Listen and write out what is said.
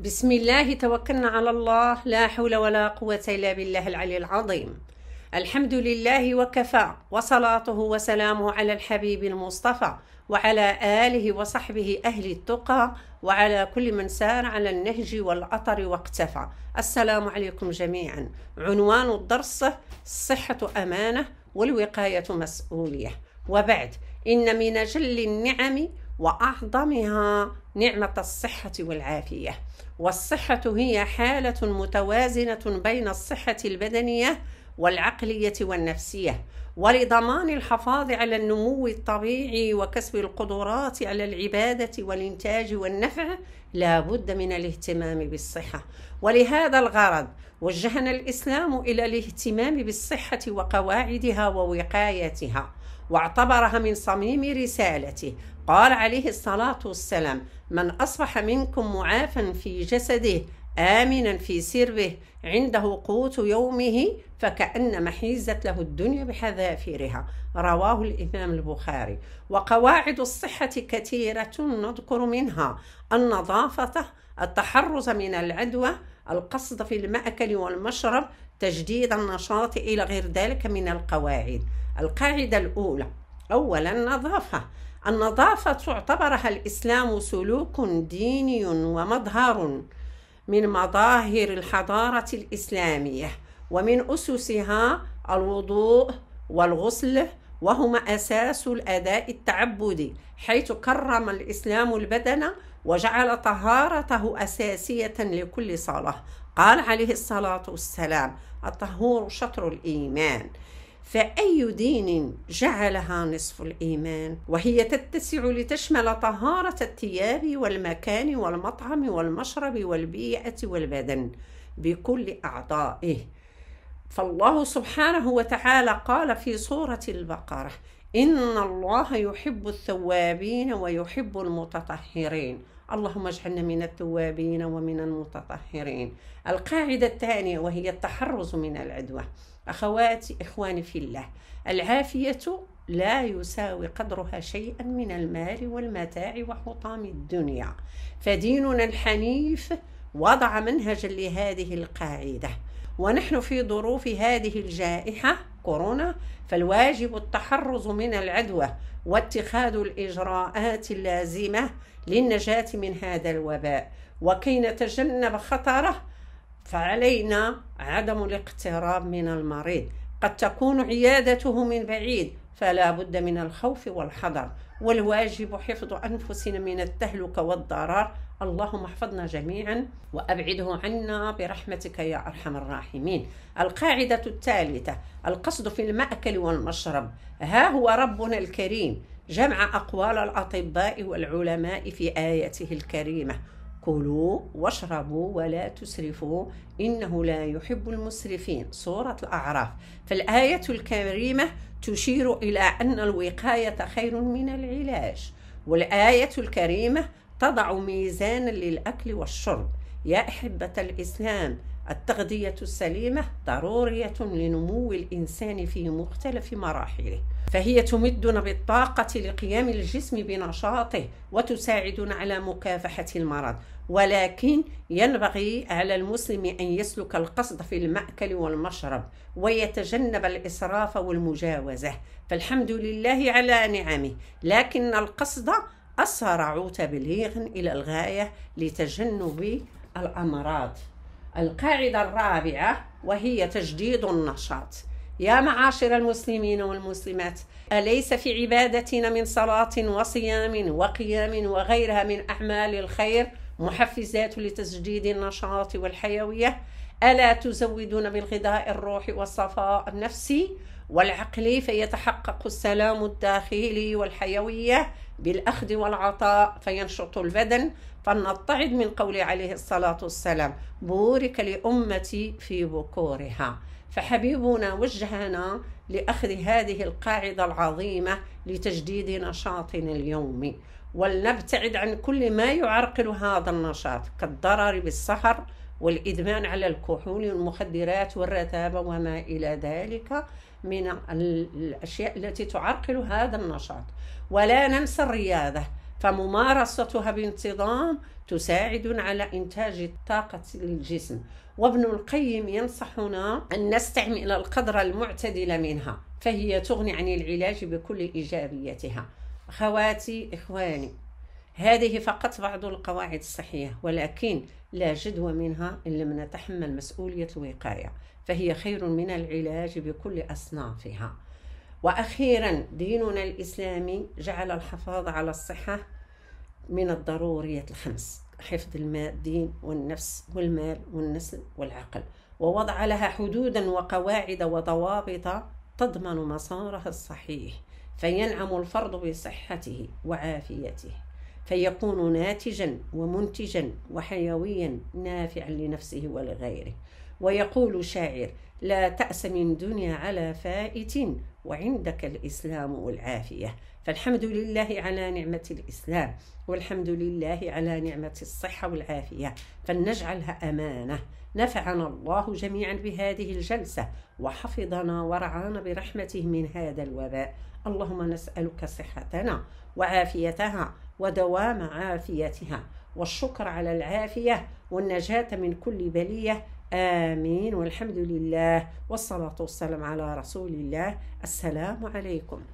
بسم الله توكلنا على الله لا حول ولا قوة إلا بالله العلي العظيم الحمد لله وكفى وصلاته وسلامه على الحبيب المصطفى وعلى آله وصحبه أهل التقى وعلى كل من سار على النهج والأطر واقتفى السلام عليكم جميعا عنوان الدرس الصحة أمانة والوقاية مسؤولية وبعد إن من أجل النعم واعظمها نعمه الصحه والعافيه والصحه هي حاله متوازنه بين الصحه البدنيه والعقليه والنفسيه ولضمان الحفاظ على النمو الطبيعي وكسب القدرات على العباده والانتاج والنفع لا بد من الاهتمام بالصحه ولهذا الغرض وجهنا الاسلام الى الاهتمام بالصحه وقواعدها ووقايتها واعتبرها من صميم رسالته قال عليه الصلاة والسلام من أصبح منكم معافا في جسده آمنا في سربه عنده قوت يومه فكأنما حيزت له الدنيا بحذافيرها رواه الإمام البخاري وقواعد الصحة كثيرة نذكر منها النظافة التحرز من العدوى القصد في المأكل والمشرب تجديد النشاط إلى غير ذلك من القواعد القاعدة الأولى أولا النظافة النظافة تعتبرها الإسلام سلوك ديني ومظهر من مظاهر الحضارة الإسلامية ومن أسسها الوضوء والغسل وهما أساس الأداء التعبدي حيث كرم الإسلام البدن وجعل طهارته أساسية لكل صلاة قال عليه الصلاة والسلام الطهور شطر الإيمان فأي دين جعلها نصف الإيمان وهي تتسع لتشمل طهارة الثياب والمكان والمطعم والمشرب والبيئة والبدن بكل أعضائه فالله سبحانه وتعالى قال في سورة البقرة إن الله يحب الثوابين ويحب المتطهرين اللهم اجعلنا من التوابين ومن المتطهرين القاعدة الثانية وهي التحرز من العدوى أخواتي إخواني في الله العافية لا يساوي قدرها شيئا من المال والمتاع وحطام الدنيا فديننا الحنيف وضع منهجا لهذه القاعدة ونحن في ظروف هذه الجائحة كورونا فالواجب التحرز من العدوى واتخاذ الإجراءات اللازمة للنجاة من هذا الوباء وكي نتجنب خطره فعلينا عدم الاقتراب من المريض قد تكون عيادته من بعيد فلا بد من الخوف والحذر والواجب حفظ انفسنا من التهلكه والضرر اللهم احفظنا جميعا وابعده عنا برحمتك يا ارحم الراحمين القاعده الثالثه القصد في الماكل والمشرب ها هو ربنا الكريم جمع اقوال الاطباء والعلماء في ايته الكريمه كلوا واشربوا ولا تسرفوا إنه لا يحب المسرفين سورة الأعراف فالآية الكريمة تشير إلى أن الوقاية خير من العلاج والآية الكريمة تضع ميزانا للأكل والشرب يا أحبة الإسلام التغذية السليمة ضرورية لنمو الإنسان في مختلف مراحله فهي تمدنا بالطاقة لقيام الجسم بنشاطه وتساعدنا على مكافحة المرض ولكن ينبغي على المسلم أن يسلك القصد في المأكل والمشرب ويتجنب الإسراف والمجاوزة فالحمد لله على نعمه لكن القصد أسرع تبليغا إلى الغاية لتجنب الأمراض القاعدة الرابعة وهي تجديد النشاط يا معاشر المسلمين والمسلمات أليس في عبادتنا من صلاة وصيام وقيام وغيرها من أعمال الخير محفزات لتجديد النشاط والحيوية ألا تزودون بالغذاء الروحي والصفاء النفسي والعقلي فيتحقق السلام الداخلي والحيوية بالأخذ والعطاء فينشط البدن فلنتعظ من قول عليه الصلاة والسلام بورك لأمتي في بكورها فحبيبنا وجهنا لأخذ هذه القاعدة العظيمة لتجديد نشاطنا اليومي ولنبتعد عن كل ما يعرقل هذا النشاط كالضرر بالسهر والإدمان على الكحول والمخدرات والرتابة وما إلى ذلك من الأشياء التي تعرقل هذا النشاط ولا ننسى الرياضة فممارستها بانتظام تساعد على إنتاج طاقة الجسم وابن القيم ينصحنا أن نستعمل القدر المعتدل منها فهي تغني عن العلاج بكل إيجابيتها أخواتي إخواني هذه فقط بعض القواعد الصحية ولكن لا جدوى منها إن لم نتحمل مسؤولية الوقاية فهي خير من العلاج بكل أصنافها وأخيرا ديننا الإسلامي جعل الحفاظ على الصحة من الضروريات الخمس حفظ الماء الدين والنفس والمال والنسل والعقل ووضع لها حدودا وقواعد وضوابط تضمن مسارها الصحيح فينعم الفرد بصحته وعافيته فيكون ناتجا ومنتجا وحيويا نافعا لنفسه ولغيره ويقول شاعر لا تأس من دنيا على فائت وعندك الإسلام والعافية فالحمد لله على نعمة الإسلام والحمد لله على نعمة الصحة والعافية فلنجعلها أمانة نفعنا الله جميعا بهذه الجلسة وحفظنا ورعانا برحمته من هذا الوباء اللهم نسألك صحتنا وعافيتها ودوام عافيتها والشكر على العافية والنجاة من كل بلية آمين والحمد لله والصلاة والسلام على رسول الله السلام عليكم